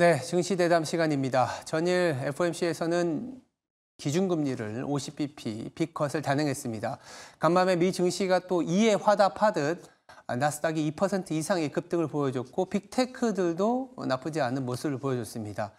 네, 증시 대담 시간입니다. 전일 FOMC에서는 기준금리를 50bp 빅컷을 단행했습니다. 간밤에 미 증시가 또 이에 화답하듯 나스닥이 2% 이상의 급등을 보여줬고 빅테크들도 나쁘지 않은 모습을 보여줬습니다.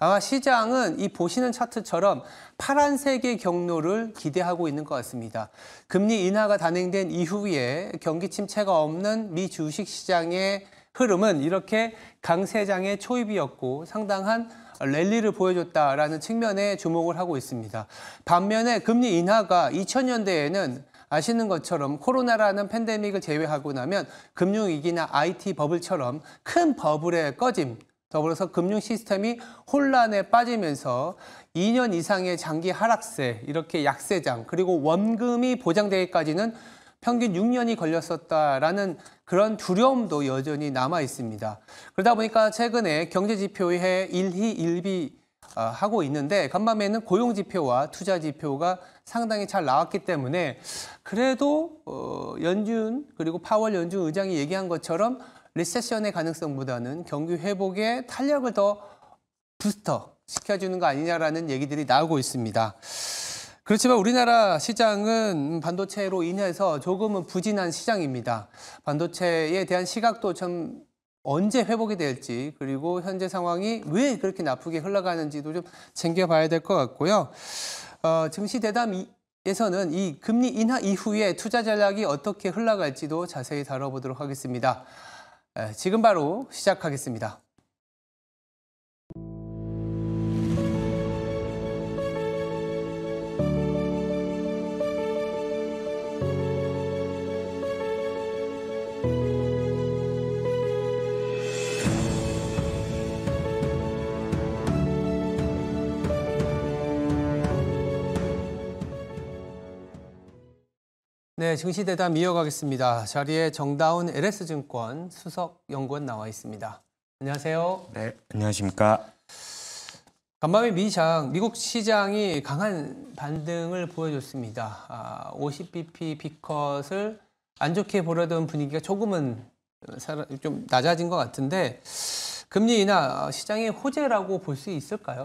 아마 시장은 이 보시는 차트처럼 파란색의 경로를 기대하고 있는 것 같습니다. 금리 인하가 단행된 이후에 경기 침체가 없는 미 주식시장의 흐름은 이렇게 강세장의 초입이었고 상당한 랠리를 보여줬다라는 측면에 주목을 하고 있습니다. 반면에 금리 인하가 2000년대에는 아시는 것처럼 코로나라는 팬데믹을 제외하고 나면 금융위기나 IT 버블처럼 큰 버블에 꺼짐 더불어서 금융 시스템이 혼란에 빠지면서 2년 이상의 장기 하락세, 이렇게 약세장, 그리고 원금이 보장되기까지는 평균 6년이 걸렸었다라는 그런 두려움도 여전히 남아 있습니다. 그러다 보니까 최근에 경제지표의 일희일비 어, 하고 있는데 간밤에는 고용 지표와 투자 지표가 상당히 잘 나왔기 때문에 그래도 어, 연준 그리고 파월 연준 의장이 얘기한 것처럼 리세션의 가능성보다는 경기 회복에 탄력을 더 부스터 시켜주는 거 아니냐라는 얘기들이 나오고 있습니다. 그렇지만 우리나라 시장은 반도체로 인해서 조금은 부진한 시장입니다. 반도체에 대한 시각도 참 언제 회복이 될지 그리고 현재 상황이 왜 그렇게 나쁘게 흘러가는지도 좀 챙겨봐야 될 것 같고요. 어, 증시 대담에서는 이 금리 인하 이후에 투자 전략이 어떻게 흘러갈지도 자세히 다뤄보도록 하겠습니다. 지금 바로 시작하겠습니다. 네, 증시대담 이어가겠습니다. 자리에 정다운 LS증권 수석 연구원 나와 있습니다. 안녕하세요. 네, 안녕하십니까. 간밤에 미장, 미국 시장이 강한 반등을 보여줬습니다. 아, 50bp 비컷을 안 좋게 보려던 분위기가 조금은 좀 낮아진 것 같은데 금리 인하 어, 시장의 호재라고 볼 수 있을까요?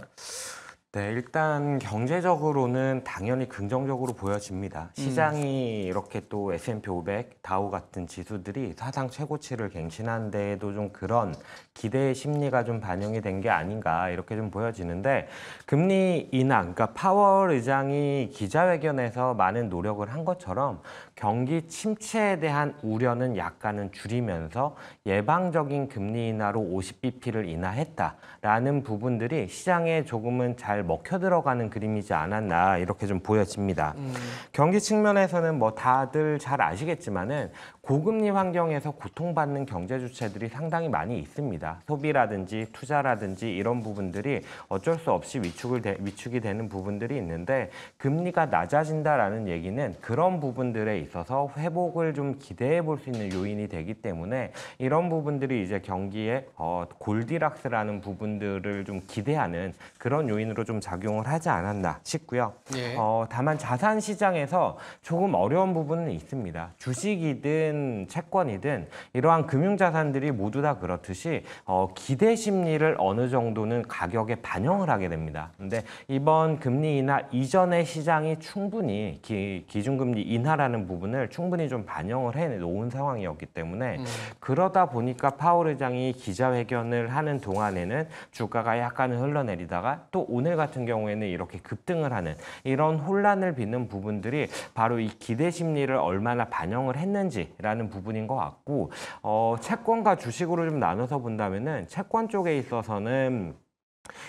네, 일단 경제적으로는 당연히 긍정적으로 보여집니다. 음. 시장이 이렇게 또 S&P 500, 다우 같은 지수들이 사상 최고치를 갱신한 데에도 좀 그런 기대의 심리가 좀 반영이 된 게 아닌가 이렇게 좀 보여지는데 금리 인하, 그러니까 파월 의장이 기자회견에서 많은 노력을 한 것처럼 경기 침체에 대한 우려는 약간은 줄이면서 예방적인 금리 인하로 50bp를 인하했다라는 부분들이 시장에 조금은 잘 먹혀 들어가는 그림이지 않았나 이렇게 좀 보여집니다. 음. 경기 측면에서는 뭐 다들 잘 아시겠지만은 고금리 환경에서 고통받는 경제 주체들이 상당히 많이 있습니다. 소비라든지 투자라든지 이런 부분들이 어쩔 수 없이 위축을 되, 위축이 되는 부분들이 있는데 금리가 낮아진다라는 얘기는 그런 부분들에 있어서 회복을 좀 기대해 볼 수 있는 요인이 되기 때문에 이런 부분들이 이제 경기의 어, 골디락스라는 부분들을 좀 기대하는 그런 요인으로 좀좀 작용을 하지 않았나 싶고요. 예. 어, 다만 자산 시장에서 조금 어려운 부분은 있습니다. 주식이든 채권이든 이러한 금융 자산들이 모두 다 그렇듯이 어, 기대 심리를 어느 정도는 가격에 반영을 하게 됩니다. 근데 이번 금리 인하 이전의 시장이 충분히 기, 기준금리 인하라는 부분을 충분히 좀 반영을 해 놓은 상황이었기 때문에 음. 그러다 보니까 파월 의장이 기자회견을 하는 동안에는 주가가 약간 흘러내리다가 또 오늘 같은 경우에는 이렇게 급등을 하는 이런 혼란을 빚는 부분들이 바로 이 기대 심리를 얼마나 반영을 했는지라는 부분인 것 같고 어, 채권과 주식으로 좀 나눠서 본다면은 채권 쪽에 있어서는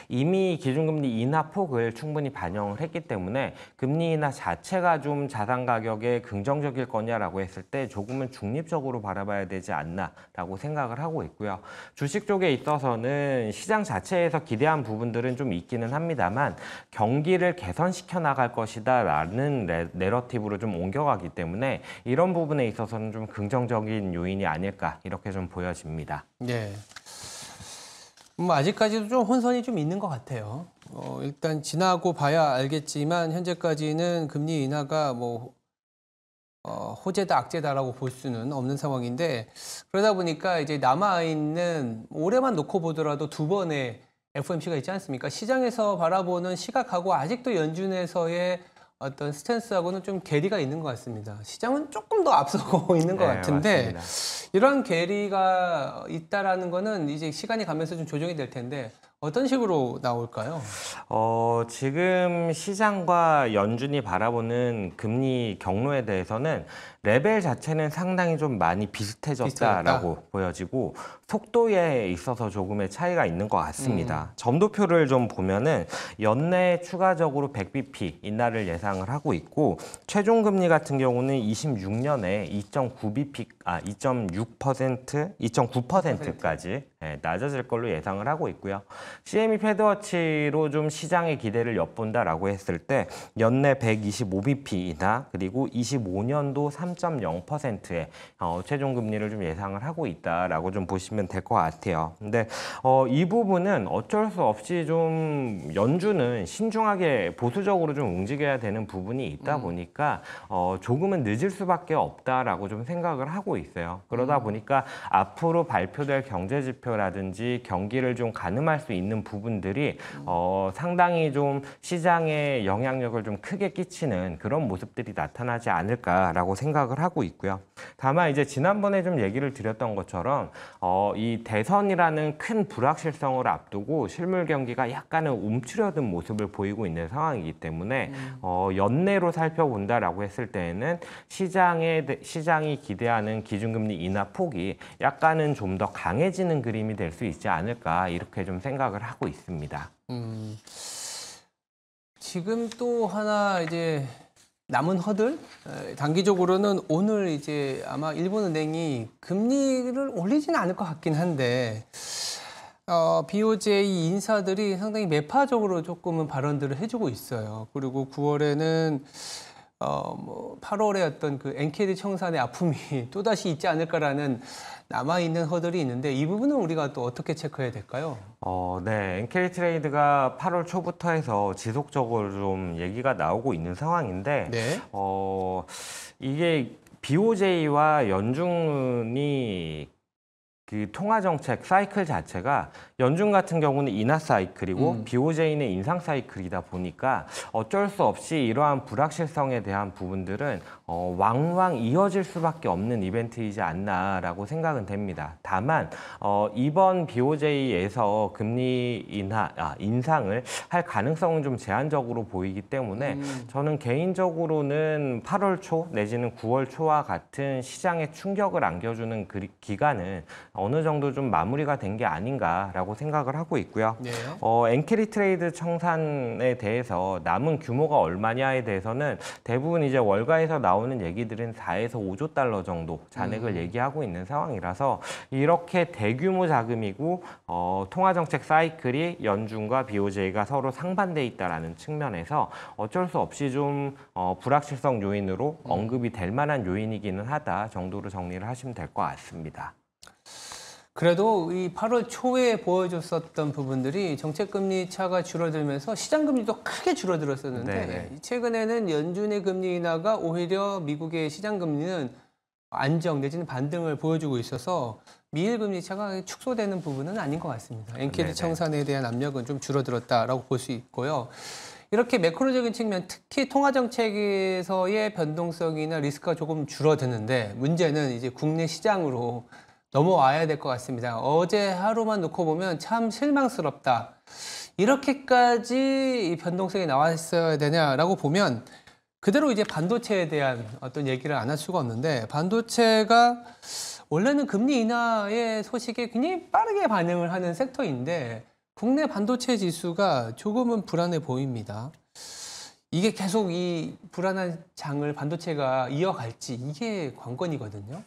이미 기준금리 인하 폭을 충분히 반영을 했기 때문에 금리 인하 자체가 좀 자산 가격에 긍정적일 거냐라고 했을 때 조금은 중립적으로 바라봐야 되지 않나라고 생각을 하고 있고요. 주식 쪽에 있어서는 시장 자체에서 기대한 부분들은 좀 있기는 합니다만 경기를 개선시켜 나갈 것이다 라는 내러티브로 좀 옮겨가기 때문에 이런 부분에 있어서는 좀 긍정적인 요인이 아닐까 이렇게 좀 보여집니다. 네. 예. 뭐 아직까지도 좀 혼선이 좀 있는 것 같아요. 어, 일단 지나고 봐야 알겠지만 현재까지는 금리 인하가 뭐 어, 호재다 악재다라고 볼 수는 없는 상황인데 그러다 보니까 이제 남아 있는 올해만 놓고 보더라도 두 번의 FOMC가 있지 않습니까? 시장에서 바라보는 시각하고 아직도 연준에서의 어떤 스탠스하고는 좀 괴리가 있는 것 같습니다. 시장은 조금 더 앞서고 있는 것 네, 같은데 맞습니다. 이러한 괴리가 있다라는 거는 이제 시간이 가면서 좀 조정이 될 텐데 어떤 식으로 나올까요? 어, 지금 시장과 연준이 바라보는 금리 경로에 대해서는 레벨 자체는 상당히 좀 많이 비슷해졌다라고 비슷해다 보여지고 속도에 있어서 조금의 차이가 있는 것 같습니다. 음. 점도표를 좀 보면은 연내 에 추가적으로 100bp 인하를 예상을 하고 있고 최종 금리 같은 경우는 26년에 2.9bp 아, 2.6%, 2.9%까지 예, 낮아질 걸로 예상을 하고 있고요. CME 패드워치로 좀 시장의 기대를 엿본다라고 했을 때 연내 125bp이다. 그리고 25년도 3.0%의 어, 최종 금리를 좀 예상을 하고 있다라고 좀 보시면 될 것 같아요. 근데 어, 이 부분은 어쩔 수 없이 좀 연준은 신중하게 보수적으로 좀 움직여야 되는 부분이 있다 음. 보니까 어, 조금은 늦을 수밖에 없다라고 좀 생각을 하고 빠고 있어요. 그러다 음. 보니까 앞으로 발표될 경제 지표라든지 경기를 좀 가늠할 수 있는 부분들이 음. 어, 상당히 좀 시장에 영향력을 좀 크게 끼치는 그런 모습들이 나타나지 않을까라고 생각을 하고 있고요. 다만 이제 지난번에 좀 얘기를 드렸던 것처럼 어, 이 대선이라는 큰 불확실성을 앞두고 실물 경기가 약간은 움츠려든 모습을 보이고 있는 상황이기 때문에 음. 어, 연내로 살펴본다라고 했을 때에는 시장에 시장이 기대하는 기준금리 인하 폭이 약간은 좀 더 강해지는 그림이 될 수 있지 않을까 이렇게 좀 생각을 하고 있습니다. 음, 지금 또 하나 이제 남은 허들 단기적으로는 오늘 이제 아마 일본은행이 금리를 올리지는 않을 것 같긴 한데 어, BOJ 인사들이 상당히 매파적으로 조금은 발언들을 해주고 있어요. 그리고 9월에는 어, 뭐 8월에 어떤 그 엔케리 청산의 아픔이 또다시 있지 않을까라는 남아있는 허들이 있는데 이 부분은 우리가 또 어떻게 체크해야 될까요? 어, 네. NK 트레이드가 8월 초부터 해서 지속적으로 좀 얘기가 나오고 있는 상황인데, 네. 어, 이게 BOJ와 연준이 그 통화 정책 사이클 자체가 연중 같은 경우는 인하 사이클이고 음. 비오제인의 인상 사이클이다 보니까 어쩔 수 없이 이러한 불확실성에 대한 부분들은 어, 왕왕 이어질 수밖에 없는 이벤트이지 않나라고 생각은 됩니다. 다만 어, 이번 BOJ에서 금리 인하 아, 인상을 할 가능성은 좀 제한적으로 보이기 때문에 음. 저는 개인적으로는 8월 초 내지는 9월 초와 같은 시장에 충격을 안겨주는 그 기간은 어느 정도 좀 마무리가 된 게 아닌가라고 생각을 하고 있고요. 네. 어, 엔캐리 트레이드 청산에 대해서 남은 규모가 얼마냐에 대해서는 대부분 이제 월가에서 나 나오는 얘기들은 4에서 5조 달러 정도 잔액을 음. 얘기하고 있는 상황이라서 이렇게 대규모 자금이고 어, 통화정책 사이클이 연준과 BOJ가 서로 상반돼 있다라는 측면에서 어쩔 수 없이 좀 어, 불확실성 요인으로 음. 언급이 될 만한 요인이기는 하다 정도로 정리를 하시면 될 것 같습니다. 그래도 이 8월 초에 보여줬었던 부분들이 정책금리 차가 줄어들면서 시장금리도 크게 줄어들었었는데 네네. 네. 최근에는 연준의 금리 인하가 오히려 미국의 시장금리는 안정 내지는 반등을 보여주고 있어서 미일 금리 차가 축소되는 부분은 아닌 것 같습니다. 엔케드 네, 네. 청산에 대한 압력은 좀 줄어들었다라고 볼 수 있고요. 이렇게 매크로적인 측면, 특히 통화 정책에서의 변동성이나 리스크가 조금 줄어드는데 문제는 이제 국내 시장으로 넘어와야 될 것 같습니다. 어제 하루만 놓고 보면 참 실망스럽다. 이렇게까지 변동성이 나왔어야 되냐라고 보면 그대로 이제 반도체에 대한 어떤 얘기를 안 할 수가 없는데 반도체가 원래는 금리 인하의 소식에 굉장히 빠르게 반응을 하는 섹터인데 국내 반도체 지수가 조금은 불안해 보입니다. 이게 계속 이 불안한 장을 반도체가 이어갈지 이게 관건이거든요.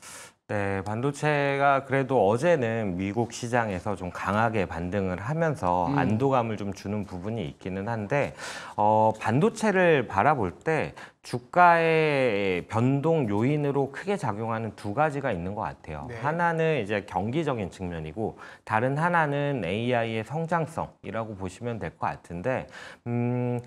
네, 반도체가 그래도 어제는 미국 시장에서 좀 강하게 반등을 하면서 음. 안도감을 좀 주는 부분이 있기는 한데 어, 반도체를 바라볼 때 주가의 변동 요인으로 크게 작용하는 두 가지가 있는 것 같아요. 네. 하나는 이제 경기적인 측면이고 다른 하나는 AI의 성장성이라고 보시면 될 것 같은데 음.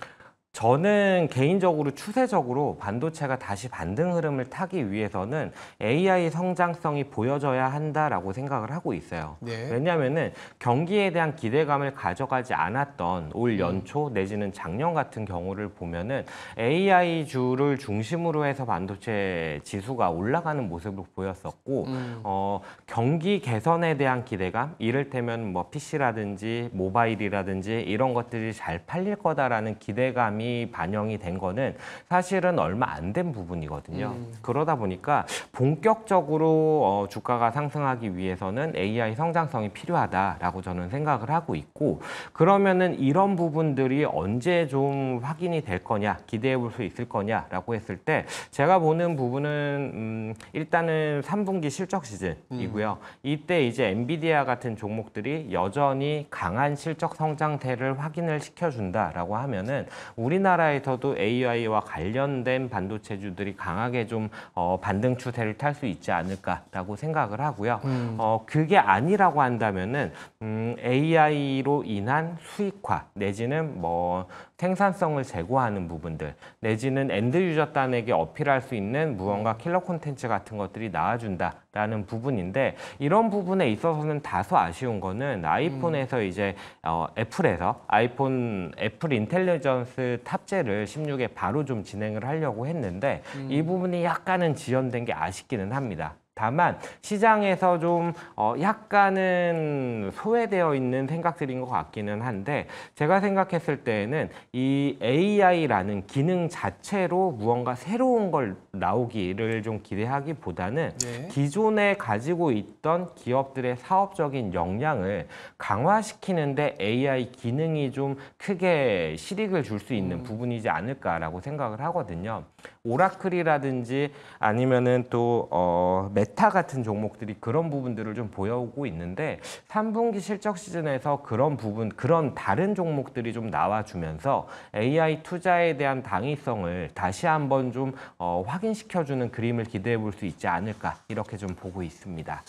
저는 개인적으로 추세적으로 반도체가 다시 반등 흐름을 타기 위해서는 AI 성장성이 보여져야 한다라고 생각을 하고 있어요. 네. 왜냐하면 경기에 대한 기대감을 가져가지 않았던 올 음. 연초 내지는 작년 같은 경우를 보면은 AI 주를 중심으로 해서 반도체 지수가 올라가는 모습을 보였었고 음. 어, 경기 개선에 대한 기대감 이를테면 뭐 PC라든지 모바일이라든지 이런 것들이 잘 팔릴 거다라는 기대감 부담이 반영이 된 거는 사실은 얼마 안 된 부분이거든요. 음. 그러다 보니까 본격적으로 어, 주가가 상승하기 위해서는 AI 성장성이 필요하다라고 저는 생각을 하고 있고 그러면은 이런 부분들이 언제 좀 확인이 될 거냐 기대해 볼 수 있을 거냐라고 했을 때 제가 보는 부분은 음, 일단은 3분기 실적 시즌이고요. 음. 이때 이제 엔비디아 같은 종목들이 여전히 강한 실적 성장세를 확인을 시켜준다라고 하면은 우리 우리나라에서도 AI와 관련된 반도체주들이 강하게 좀 어, 반등 추세를 탈 수 있지 않을까라고 생각을 하고요. 음. 어, 그게 아니라고 한다면은 음, AI로 인한 수익화 내지는 뭐 생산성을 제고하는 부분들 내지는 엔드 유저 단에게 어필할 수 있는 무언가 킬러 콘텐츠 같은 것들이 나와준다. 라는 부분인데 이런 부분에 있어서는 다소 아쉬운 거는 아이폰에서 음. 이제 어, 애플에서 아이폰 애플 인텔리전스 탑재를 16에 바로 좀 진행을 하려고 했는데 음. 이 부분이 약간은 지연된 게 아쉽기는 합니다. 다만 시장에서 좀 어, 약간은 소외되어 있는 생각들인 것 같기는 한데 제가 생각했을 때에는 이 AI라는 기능 자체로 무언가 새로운 걸 나오기를 좀 기대하기보다는 네. 기존에 가지고 있던 기업들의 사업적인 역량을 강화시키는데 AI 기능이 좀 크게 실익을 줄 수 있는 음. 부분이지 않을까라고 생각을 하거든요. 오라클이라든지 아니면은 또 어, 매 메타 같은 종목들이 그런 부분들을 좀 보여오고 있는데 3분기 실적 시즌에서 그런 부분, 그런 다른 종목들이 좀 나와주면서 AI 투자에 대한 당위성을 다시 한번 좀 어, 확인시켜주는 그림을 기대해 볼 수 있지 않을까 이렇게 좀 보고 있습니다.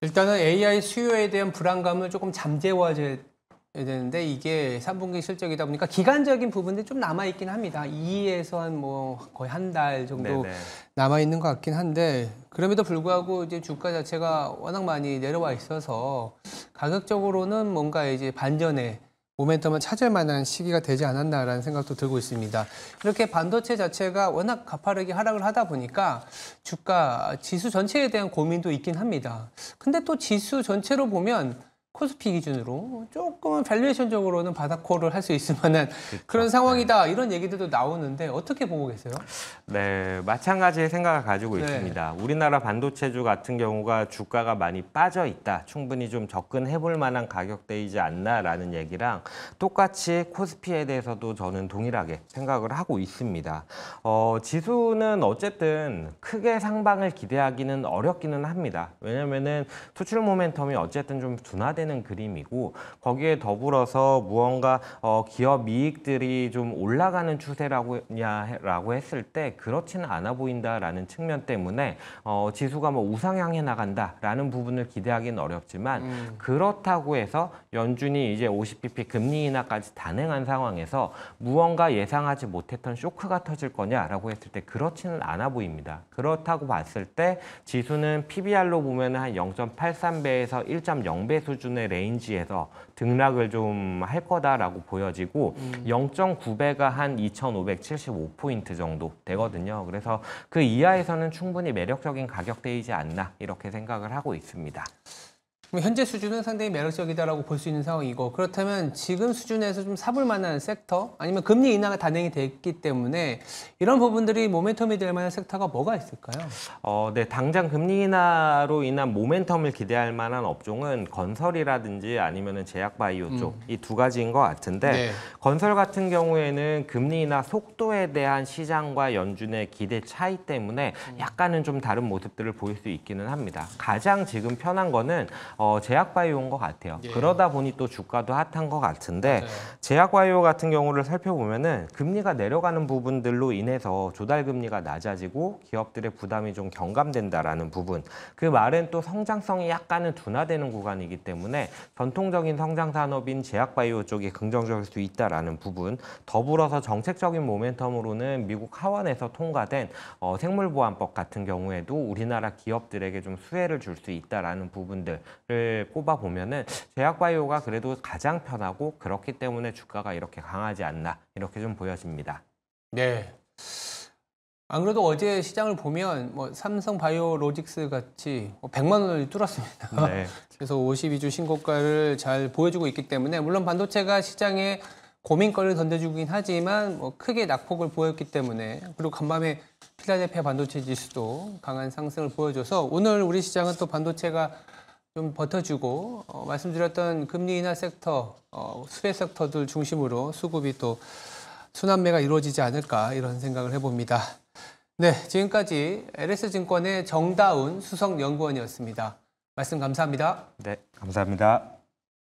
일단은 AI 수요에 대한 불안감을 조금 잠재워야 되는데 이게 3분기 실적이다 보니까 기간적인 부분들이 좀 남아 있긴 합니다. 2에서 한뭐 거의 한 달 정도 네, 네. 남아 있는 것 같긴 한데 그럼에도 불구하고 이제 주가 자체가 워낙 많이 내려와 있어서 가격적으로는 뭔가 이제 반전에 모멘텀을 찾을 만한 시기가 되지 않았나라는 생각도 들고 있습니다. 이렇게 반도체 자체가 워낙 가파르게 하락을 하다 보니까 주가 지수 전체에 대한 고민도 있긴 합니다. 근데 또 지수 전체로 보면 코스피 기준으로 조금은 밸류에이션적으로는 바닥코를 할 수 있을 만한 그렇죠. 그런 상황이다 네. 이런 얘기들도 나오는데 어떻게 보고 계세요? 네, 마찬가지의 생각을 가지고 네. 있습니다. 우리나라 반도체주 같은 경우가 주가가 많이 빠져 있다. 충분히 좀 접근해 볼 만한 가격대이지 않나라는 얘기랑 똑같이 코스피에 대해서도 저는 동일하게 생각을 하고 있습니다. 어, 지수는 어쨌든 크게 상방을 기대하기는 어렵기는 합니다. 왜냐면은 수출 모멘텀이 어쨌든 좀 둔화된 빠지는 그림이고 거기에 더불어서 무언가 어, 기업 이익들이 좀 올라가는 추세라고 했을 때 그렇지는 않아 보인다라는 측면 때문에 어, 지수가 뭐 우상향해 나간다라는 부분을 기대하기는 어렵지만 음. 그렇다고 해서 연준이 이제 50bp 금리 인하까지 단행한 상황에서 무언가 예상하지 못했던 쇼크가 터질 거냐라고 했을 때 그렇지는 않아 보입니다. 그렇다고 봤을 때 지수는 PBR로 보면 한 0.83배에서 1.0배 수준의 수준의 레인지에서 등락을 좀 할 거다라고 보여지고 음. 0.9배가 한 2,575포인트 정도 되거든요. 그래서 그 이하에서는 충분히 매력적인 가격대이지 않나 이렇게 생각을 하고 있습니다. 뭐 현재 수준은 상당히 매력적이다라고 볼 수 있는 상황이고 그렇다면 지금 수준에서 좀 사볼 만한 섹터 아니면 금리 인하가 단행이 됐기 때문에 이런 부분들이 모멘텀이 될 만한 섹터가 뭐가 있을까요? 어, 네 당장 금리 인하로 인한 모멘텀을 기대할 만한 업종은 건설이라든지 아니면은 제약 바이오 음. 쪽 이두 음. 가지인 것 같은데 네. 건설 같은 경우에는 금리 인하 속도에 대한 시장과 연준의 기대 차이 때문에 음. 약간은 좀 다른 모습들을 보일 수 있기는 합니다. 가장 지금 편한 거는 어, 제약바이오인 것 같아요. 예. 그러다 보니 또 주가도 핫한 것 같은데 제약바이오 같은 경우를 살펴보면은 금리가 내려가는 부분들로 인해서 조달 금리가 낮아지고 기업들의 부담이 좀 경감된다라는 부분. 그 말은 또 성장성이 약간은 둔화되는 구간이기 때문에 전통적인 성장 산업인 제약바이오 쪽이 긍정적일 수 있다라는 부분. 더불어서 정책적인 모멘텀으로는 미국 하원에서 통과된 어, 생물보안법 같은 경우에도 우리나라 기업들에게 좀 수혜를 줄 수 있다라는 부분들 를 뽑아 보면은 제약바이오가 그래도 가장 편하고 그렇기 때문에 주가가 이렇게 강하지 않나 이렇게 좀 보여집니다. 네. 안 그래도 어제 시장을 보면 뭐 삼성 바이오로직스 같이 100만 뭐 원을 뚫었습니다. 네. 그렇죠. 그래서 52주 신고가를 잘 보여주고 있기 때문에 물론 반도체가 시장에 고민거리를 던져주긴 하지만 뭐 크게 낙폭을 보였기 때문에 그리고 간밤에 필라델피아 반도체 지수도 강한 상승을 보여줘서 오늘 우리 시장은 또 반도체가 좀 버텨주고 어, 말씀드렸던 금리 인하 섹터, 어, 수혜 섹터들 중심으로 수급이 또 순환매가 이루어지지 않을까 이런 생각을 해봅니다. 네, 지금까지 LS증권의 정다운 수석연구원이었습니다. 말씀 감사합니다. 네, 감사합니다.